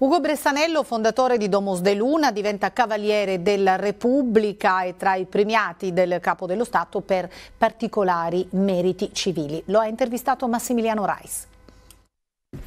Ugo Bressanello, fondatore di Domus de Luna, diventa cavaliere della Repubblica e tra i premiati del Capo dello Stato per particolari meriti civili. Lo ha intervistato Massimiliano Reis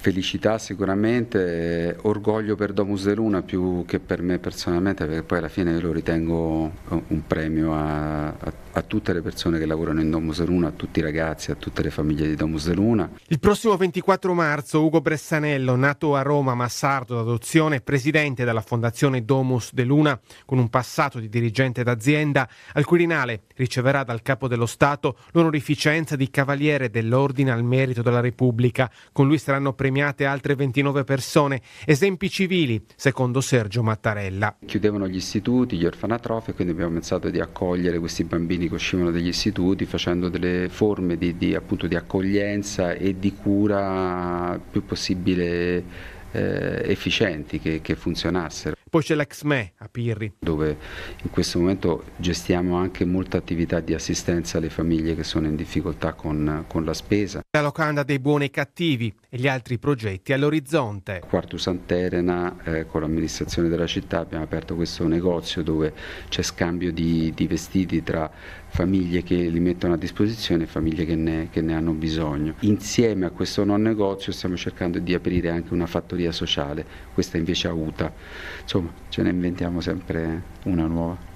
felicità sicuramente, eh, orgoglio per Domus de Luna più che per me personalmente, perché poi alla fine lo ritengo un premio a, a, a, tutte le persone che lavorano in Domus de Luna, a tutti i ragazzi, a tutte le famiglie di Domus de Luna. Il prossimo 24 marzo Ugo Bressanello, nato a Roma ma sardo d'adozione, presidente della fondazione Domus de Luna, con un passato di dirigente d'azienda, al Quirinale riceverà dal capo dello Stato l'onorificenza di Cavaliere dell'Ordine al Merito della Repubblica. Con lui saranno premiati premiate altre 29 persone, esempi civili, secondo Sergio Mattarella. Chiudevano gli istituti, gli orfanatrofi, quindi abbiamo pensato di accogliere questi bambini che uscivano dagli istituti facendo delle forme di, di, appunto, di accoglienza e di cura più possibile eh, efficienti che, che funzionassero. Poi c'è l'ex-me a Pirri. Dove in questo momento gestiamo anche molta attività di assistenza alle famiglie che sono in difficoltà con, con la spesa. La locanda dei buoni e cattivi e gli altri progetti all'orizzonte. Quarto Sant'Erena, eh, con l'amministrazione della città, abbiamo aperto questo negozio dove c'è scambio di, di vestiti tra famiglie che li mettono a disposizione e famiglie che ne, che ne, hanno bisogno. Insieme a questo non negozio stiamo cercando di aprire anche una fattoria sociale, questa invece a UTA. Insomma, insomma ce ne inventiamo sempre una nuova.